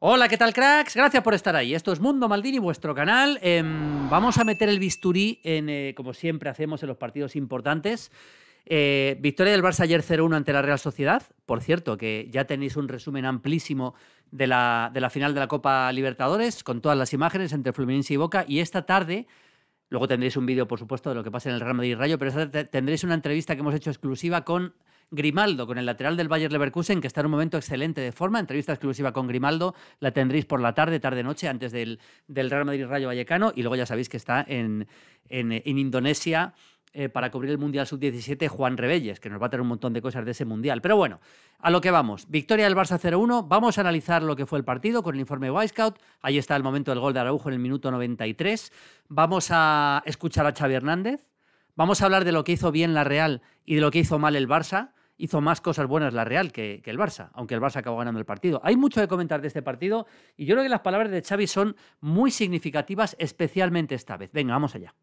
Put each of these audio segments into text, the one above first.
Hola, ¿qué tal, cracks? Gracias por estar ahí. Esto es Mundo Maldini, vuestro canal. Em, vamos a meter el bisturí en, eh, como siempre hacemos en los partidos importantes. Eh, victoria del Barça ayer 0-1 ante la Real Sociedad. Por cierto, que ya tenéis un resumen amplísimo de la, final de la Copa Libertadores, con todas las imágenes entre Fluminense y Boca. Y esta tarde Luego tendréis un vídeo, por supuesto, de lo que pasa en el Real Madrid Rayo, pero tendréis una entrevista que hemos hecho exclusiva con Grimaldo, con el lateral del Bayer Leverkusen, que está en un momento excelente de forma. Entrevista exclusiva con Grimaldo, la tendréis por la tarde, tarde-noche, antes del, Real Madrid Rayo Vallecano. Y luego ya sabéis que está en, Indonesia. Eh, para cubrir el Mundial Sub-17 Juan Rebelles, que nos va a traer un montón de cosas de ese Mundial. Pero bueno, a lo que vamos. Victoria del Barça 0-1. Vamos a analizar lo que fue el partido con el informe Wisecout. Ahí está el momento del gol de Araujo en el minuto 93. Vamos a escuchar a Xavi Hernández. Vamos a hablar de lo que hizo bien la Real y de lo que hizo mal el Barça hizo más cosas buenas la Real que, el Barça, aunque el Barça acabó ganando el partido. Hay mucho que comentar de este partido y yo creo que las palabras de Xavi son muy significativas, especialmente esta vez. Venga, vamos allá.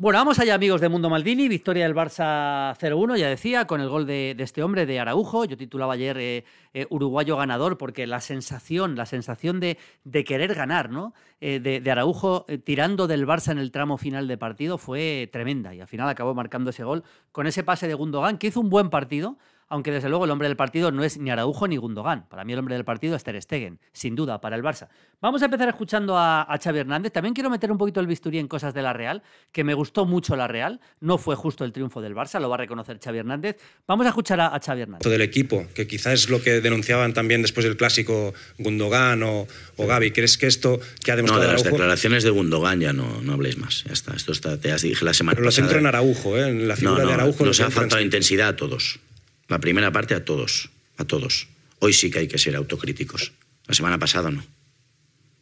Bueno, vamos allá, amigos de Mundo Maldini. Victoria del Barça 0-1, ya decía, con el gol de, este hombre, de Araujo. Yo titulaba ayer eh, eh, Uruguayo ganador, porque la sensación, la sensación de, querer ganar, ¿no? Eh, de, de, Araujo tirando del Barça en el tramo final de partido fue tremenda. Y al final acabó marcando ese gol con ese pase de Gundogan, que hizo un buen partido aunque desde luego el hombre del partido no es ni Araujo ni Gundogan. Para mí el hombre del partido es Ter Stegen, sin duda, para el Barça. Vamos a empezar escuchando a, Xavi Hernández. También quiero meter un poquito el bisturí en cosas de la Real, que me gustó mucho la Real. No fue justo el triunfo del Barça, lo va a reconocer Xavi Hernández. Vamos a escuchar a, a Xavi Hernández. el equipo, que quizás es lo que denunciaban también después del clásico Gundogan o, Gaby. ¿Crees que esto que ha demostrado No, de las declaraciones de Gundogan ya no, no habléis más. Ya está, esto está, te dicho la semana Pero los en Araujo, ¿eh? en la figura de Araujo. Nos ha faltado intensidad a todos la primera parte a todos, a todos. Hoy sí que hay que ser autocríticos. La semana pasada no.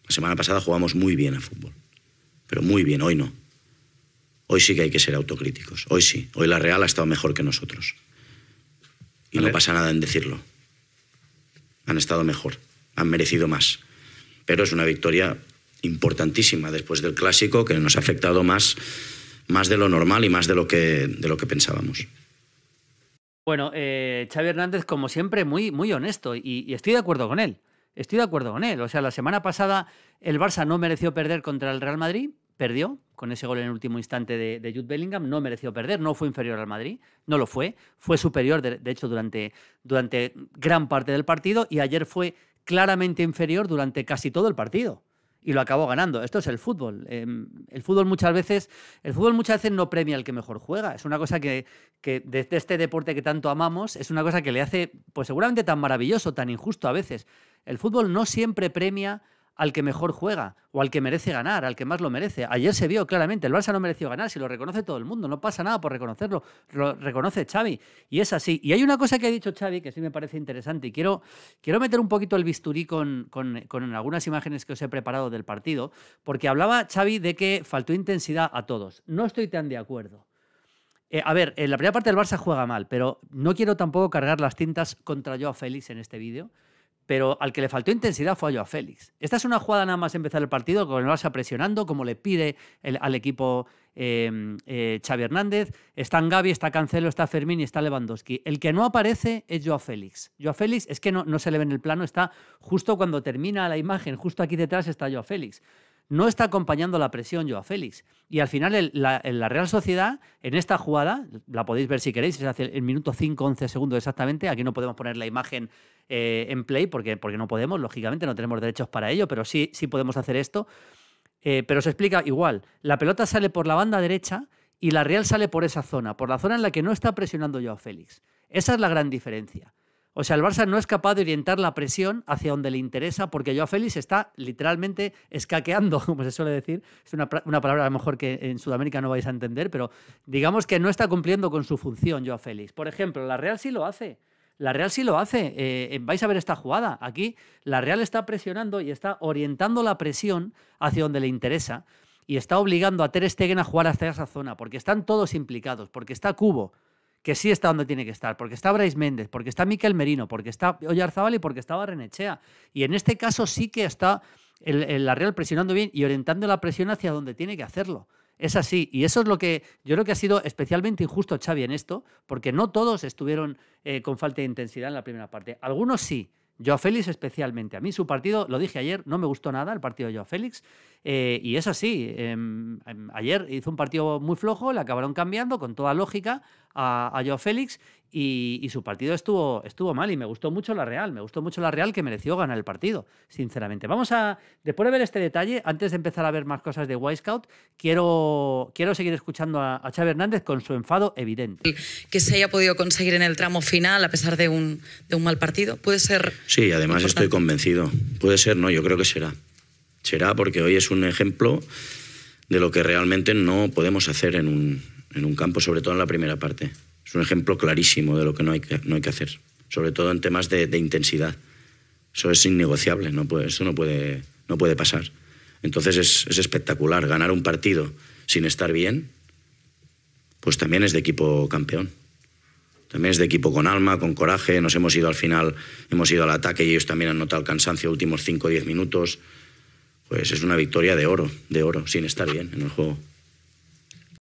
La semana pasada jugamos muy bien a fútbol, pero muy bien, hoy no. Hoy sí que hay que ser autocríticos, hoy sí. Hoy la Real ha estado mejor que nosotros. Y no pasa nada en decirlo. Han estado mejor, han merecido más. Pero es una victoria importantísima después del clásico que nos ha afectado más, más de lo normal y más de lo que, de lo que pensábamos. Bueno, eh, Xavi Hernández, como siempre, muy, muy honesto y, estoy de acuerdo con él. Estoy de acuerdo con él. O sea, la semana pasada el Barça no mereció perder contra el Real Madrid, perdió con ese gol en el último instante de, Jude Bellingham, no mereció perder, no fue inferior al Madrid, no lo fue, fue superior, de, de hecho, durante, durante gran parte del partido y ayer fue claramente inferior durante casi todo el partido y lo acabó ganando. Esto es el fútbol. Eh, el fútbol muchas veces, el fútbol muchas veces no premia al que mejor juega. Es una cosa que, que desde este deporte que tanto amamos, es una cosa que le hace, pues seguramente tan maravilloso, tan injusto a veces. El fútbol no siempre premia al que mejor juega o al que merece ganar, al que más lo merece. Ayer se vio claramente, el Barça no mereció ganar, si lo reconoce todo el mundo, no pasa nada por reconocerlo, lo reconoce Xavi y es así. Y hay una cosa que ha dicho Xavi que sí me parece interesante y quiero, quiero meter un poquito el bisturí con, con, algunas imágenes que os he preparado del partido, porque hablaba Xavi de que faltó intensidad a todos. No estoy tan de acuerdo. Eh, a ver, en la primera parte del Barça juega mal, pero no quiero tampoco cargar las tintas contra yo a Félix en este vídeo pero al que le faltó intensidad fue a Joao Félix. Esta es una jugada nada más empezar el partido, con el Barça presionando, como le pide al equipo em, eh, Xavi Hernández. Están Gaby, está Cancelo, está Fermín y está Lewandowski. El que no aparece es Joao Félix. Joao Félix es que no, no se le ve en el plano, está justo cuando termina la imagen, justo aquí detrás está Joao Félix no está acompañando la presión a Félix. Y al final en la, Real Sociedad, en esta jugada, la podéis ver si queréis, es el minuto 5, 11 segundos exactamente, aquí no podemos poner la imagen eh, en play porque, porque no podemos, lógicamente no tenemos derechos para ello, pero sí, sí podemos hacer esto. Eh, pero se explica igual, la pelota sale por la banda derecha y la Real sale por esa zona, por la zona en la que no está presionando a Félix. Esa es la gran diferencia. O sea, el Barça no es capaz de orientar la presión hacia donde le interesa, porque Joao Félix está literalmente escaqueando, como se suele decir. Es una, palabra a lo mejor que en Sudamérica no vais a entender, pero digamos que no está cumpliendo con su función Joao Félix. Por ejemplo, la Real sí lo hace. La Real sí lo hace. Eh, vais a ver esta jugada. Aquí la Real está presionando y está orientando la presión hacia donde le interesa. Y está obligando a Ter Stegen a jugar hacia esa zona, porque están todos implicados, porque está Cubo, que sí está donde tiene que estar, porque está Brais Méndez, porque está Miquel Merino, porque está Oyarzabal y porque estaba Renechea. Y en este caso sí que está la Real presionando bien y orientando la presión hacia donde tiene que hacerlo. Es así, y eso es lo que yo creo que ha sido especialmente injusto Xavi en esto, porque no todos estuvieron eh, con falta de intensidad en la primera parte. Algunos sí, Joao Félix especialmente. A mí su partido, lo dije ayer, no me gustó nada el partido de Joao Félix. Eh, y es así. Em, em, ayer hizo un partido muy flojo, le acabaron cambiando con toda lógica a, a Félix y, su partido estuvo, estuvo mal y me gustó mucho la Real, me gustó mucho la Real que mereció ganar el partido, sinceramente. Vamos a, después de ver este detalle, antes de empezar a ver más cosas de White Scout, quiero, quiero seguir escuchando a, a Xavi Hernández con su enfado evidente. Que se haya podido conseguir en el tramo final a pesar de un, de un mal partido, puede ser... Sí, además estoy convencido, puede ser, no, yo creo que será. Será porque hoy es un ejemplo de lo que realmente no podemos hacer en un, en un campo, sobre todo en la primera parte es un ejemplo clarísimo de lo que no hay que, no hay que hacer, sobre todo en temas de, intensidad. Eso es innegociable, no puede, eso no puede, no puede pasar. Entonces es, espectacular ganar un partido sin estar bien, pues también es de equipo campeón. También es de equipo con alma, con coraje. Nos hemos ido al final, hemos ido al ataque y ellos también han notado el cansancio últimos 5 o 10 minutos. Pues es una victoria de oro, de oro, sin estar bien en el juego.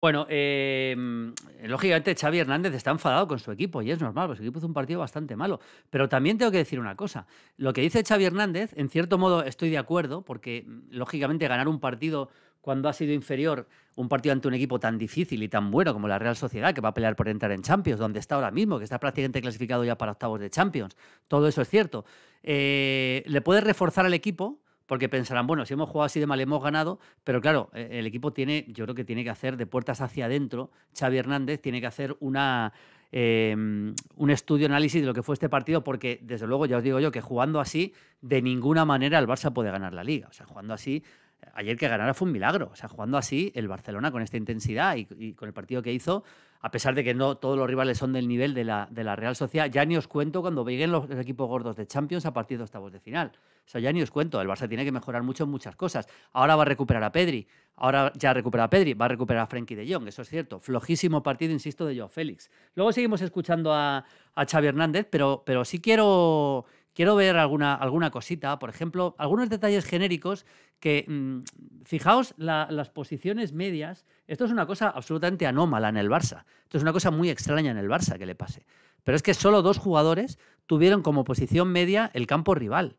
Bueno, eh, mm, lógicamente Xavi Hernández está enfadado con su equipo y es normal, porque su equipo hizo un partido bastante malo. Pero también tengo que decir una cosa. Lo que dice Xavi Hernández, en cierto modo estoy de acuerdo, porque mm, lógicamente ganar un partido cuando ha sido inferior, un partido ante un equipo tan difícil y tan bueno como la Real Sociedad, que va a pelear por entrar en Champions, donde está ahora mismo, que está prácticamente clasificado ya para octavos de Champions. Todo eso es cierto. Eh, le puede reforzar al equipo porque pensarán, bueno, si hemos jugado así de mal, hemos ganado, pero claro, e, el equipo tiene, yo creo que tiene que hacer de puertas hacia adentro, Xavi Hernández tiene que hacer una, em, un estudio, análisis de lo que fue este partido, porque desde luego ya os digo yo que jugando así, de ninguna manera el Barça puede ganar la liga, o sea, jugando así ayer que ganara fue un milagro. O sea, jugando así el Barcelona con esta intensidad y, con el partido que hizo, a pesar de que no todos los rivales son del nivel de la, de la Real Sociedad, ya ni os cuento cuando lleguen los, equipos gordos de Champions a partir de octavos de final. O sea, ya ni os cuento. El Barça tiene que mejorar mucho en muchas cosas. Ahora va a recuperar a Pedri. Ahora ya recupera a Pedri, va a recuperar a Frenkie de Jong, eso es cierto. Flojísimo partido, insisto, de Joe Félix. Luego seguimos escuchando a, a Xavi Hernández, pero, pero sí quiero quiero ver alguna, alguna cosita, por ejemplo, algunos detalles genéricos que, mm, fijaos, las posiciones medias, esto es una cosa absolutamente anómala en el Barça, esto es una cosa muy extraña en el Barça que le pase, pero es que solo dos jugadores tuvieron como posición media el campo rival.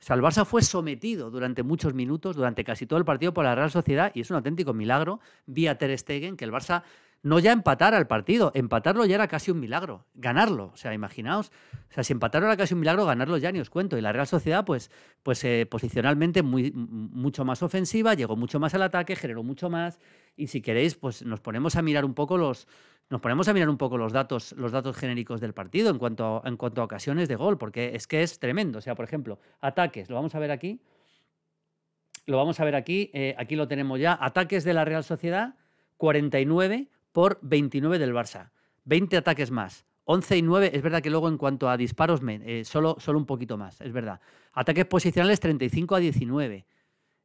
O sea, el Barça fue sometido durante muchos minutos, durante casi todo el partido por la Real Sociedad y es un auténtico milagro vía Ter Stegen que el Barça no ya empatar al partido, empatarlo ya era casi un milagro, ganarlo, o sea, imaginaos, o sea, si empatarlo era casi un milagro, ganarlo ya ni os cuento. Y la Real Sociedad, pues, pues eh, posicionalmente muy, mucho más ofensiva, llegó mucho más al ataque, generó mucho más. Y si queréis, pues nos ponemos a mirar un poco los, nos ponemos a mirar un poco los datos, los datos genéricos del partido en cuanto, a, en cuanto ocasiones de gol, porque es que es tremendo. O sea, por ejemplo, ataques, lo vamos a ver aquí. Lo vamos a ver aquí, eh, aquí lo tenemos ya. Ataques de la Real Sociedad, 49 por 29 del Barça. 20 ataques más. 11 y 9, es verdad que luego en cuanto a disparos, eh, solo, solo un poquito más, es verdad. Ataques posicionales 35 a 19.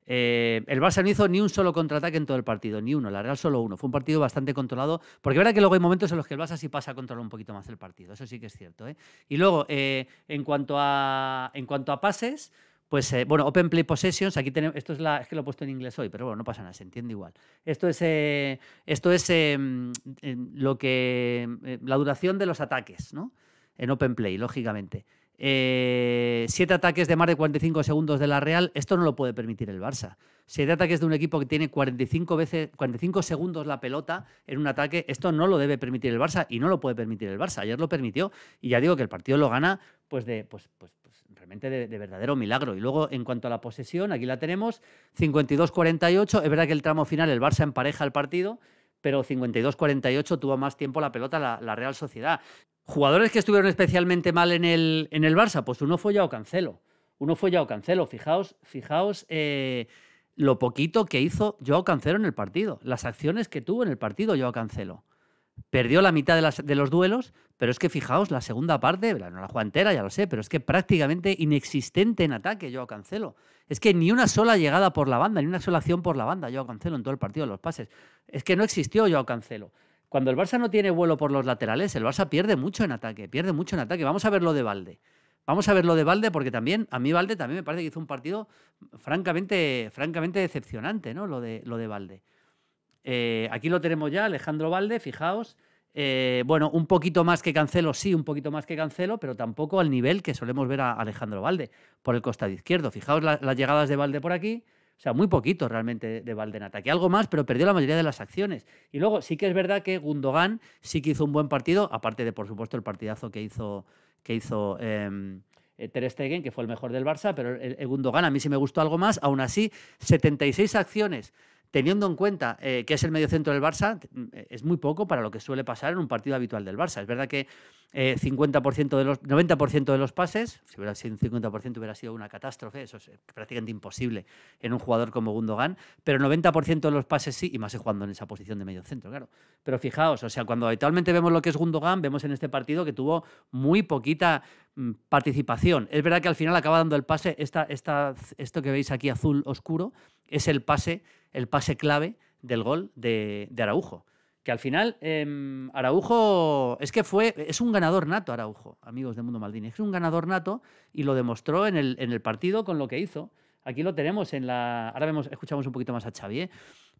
Eh, el Barça no hizo ni un solo contraataque en todo el partido, ni uno, la Real solo uno. Fue un partido bastante controlado, porque es verdad que luego hay momentos en los que el Barça sí pasa a controlar un poquito más el partido, eso sí que es cierto. ¿eh? Y luego, en, cuanto en cuanto a pases, pues eh, bueno, Open Play Possessions, aquí tenemos, esto es la, es que lo he puesto en inglés hoy, pero bueno, no pasa nada, se entiende igual. Esto es, eh, esto es em, em, lo que, em, la duración de los ataques, ¿no? En Open Play, lógicamente. Eh, siete ataques de más de 45 segundos de la Real, esto no lo puede permitir el Barça. Siete ataques de un equipo que tiene 45, veces, 45 segundos la pelota en un ataque, esto no lo debe permitir el Barça y no lo puede permitir el Barça. Ayer lo permitió y ya digo que el partido lo gana pues de, pues, pues, de, verdadero milagro. Y luego, en cuanto a la posesión, aquí la tenemos, 52-48. Es verdad que el tramo final, el Barça empareja el partido, pero 52-48 tuvo más tiempo la pelota la, Real Sociedad. Jugadores que estuvieron especialmente mal en el, en el Barça, pues uno fue ya o cancelo. Uno fue ya o cancelo. Fijaos, fijaos. Eh, lo poquito que hizo Joao Cancelo en el partido, las acciones que tuvo en el partido Joao Cancelo. Perdió la mitad de, los duelos, pero es que fijaos, la segunda parte, no la juega entera, ya lo sé, pero es que prácticamente inexistente en ataque yo Cancelo. Es que ni una sola llegada por la banda, ni una sola acción por la banda yo Cancelo en todo el partido, los pases. Es que no existió yo Cancelo. Cuando el Barça no tiene vuelo por los laterales, el Barça pierde mucho en ataque, pierde mucho en ataque. Vamos a ver lo de Valde. Vamos a ver lo de Valde porque también, a mí Valde también me parece que hizo un partido francamente, francamente decepcionante, ¿no? Lo de, lo de Valde. Eh, aquí lo tenemos ya, Alejandro Valde, fijaos. Eh, bueno, un poquito más que Cancelo, sí, un poquito más que Cancelo, pero tampoco al nivel que solemos ver a Alejandro Valde por el costado izquierdo. Fijaos las llegadas de Valde por aquí. O sea, muy poquito realmente de Valde en ataque. Algo más, pero perdió la mayoría de las acciones. Y luego sí que es verdad que Gundogan sí que hizo un buen partido, aparte de, por supuesto, el partidazo que hizo, que hizo em, eh, Ter Stegen, que fue el mejor del Barça, pero el, Gundogan a mí sí me gustó algo más. Aún así, 76 acciones teniendo en cuenta eh, que es el medio centro del Barça, mm, eh, es muy poco para lo que suele pasar en un partido habitual del Barça. Es verdad que 50% eh, de los, 90% de los pases, si hubiera sido un 50% hubiera sido una catástrofe, eso es prácticamente imposible en un jugador como Gundogan, pero 90% de los pases sí, y más jugando en esa posición de medio centro, claro. Pero fijaos, o sea, cuando habitualmente vemos lo que es Gundogan, vemos en este partido que tuvo muy poquita Mm, participación. Es verdad que al final acaba dando el pase, esta, esta, esto que veis aquí azul oscuro, es el pase, el pase clave del gol de, Araujo. Que al final, em, Araujo es que fue, es un ganador nato, Araujo, amigos de Mundo Maldini. Es un ganador nato y lo demostró en el, en el partido con lo que hizo. Aquí lo tenemos en la. Ahora vemos, escuchamos un poquito más a Xavier. ¿eh?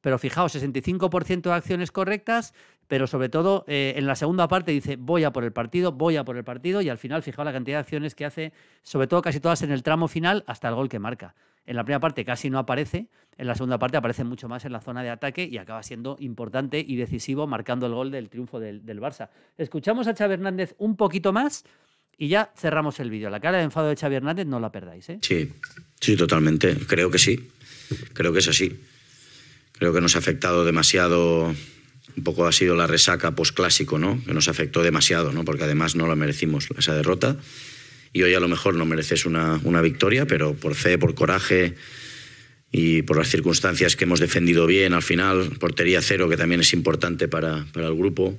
pero fijaos, 65% de acciones correctas, pero sobre todo eh, en la segunda parte dice voy a por el partido, voy a por el partido y al final fijaos la cantidad de acciones que hace, sobre todo casi todas en el tramo final hasta el gol que marca. En la primera parte casi no aparece, en la segunda parte aparece mucho más en la zona de ataque y acaba siendo importante y decisivo marcando el gol del triunfo del, Barça. Escuchamos a Xavi Hernández un poquito más y ya cerramos el vídeo. La cara de enfado de Xavi Hernández no la perdáis. ¿eh? Sí, sí, totalmente. Creo que sí. Creo que es así. Creo que nos ha afectado demasiado, un poco ha sido la resaca postclásico, ¿no? Que nos afectó demasiado, ¿no? Porque además no la merecimos esa derrota. Y hoy a lo mejor no mereces una, una victoria, pero por fe, por coraje y por las circunstancias que hemos defendido bien al final, portería cero, que también es importante para, para el grupo,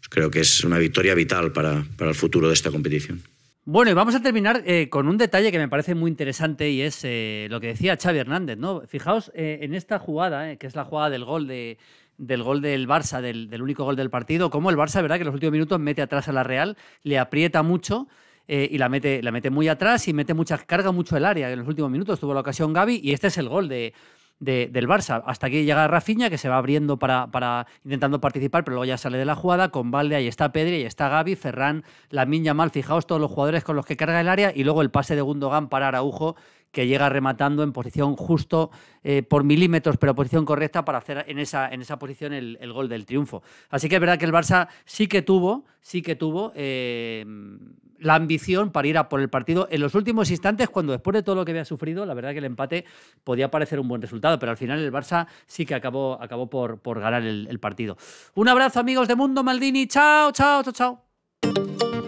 pues creo que es una victoria vital para, para el futuro de esta competición. Bueno, y vamos a terminar eh, con un detalle que me parece muy interesante y es eh, lo que decía Xavi Hernández, ¿no? Fijaos eh, en esta jugada, que es la jugada del gol del gol del Barça, del, único gol del partido, Como el Barça, ¿verdad? Que en los últimos minutos mete atrás a la Real, le aprieta mucho y la mete, la mete muy atrás y mete mucha carga mucho el área. En los últimos minutos tuvo la ocasión Gaby y este es el gol de, del Barça. Hasta aquí llega Rafinha, que se va abriendo para, para intentando participar, pero luego ya sale de la jugada. Con Valde, ahí está Pedri, ahí está Gaby, Ferran, Lamin mal, Fijaos todos los jugadores con los que carga el área y luego el pase de Gundogan para Araujo que llega rematando en posición justo eh, por milímetros, pero posición correcta para hacer en esa, en esa posición el, gol del triunfo. Así que es verdad que el Barça sí que tuvo, sí que tuvo eh, la ambición para ir a por el partido en los últimos instantes, cuando después de todo lo que había sufrido, la verdad que el empate podía parecer un buen resultado, pero al final el Barça sí que acabó, acabó por, por ganar el, el partido. Un abrazo amigos de Mundo Maldini, chao, chao, chao, chao.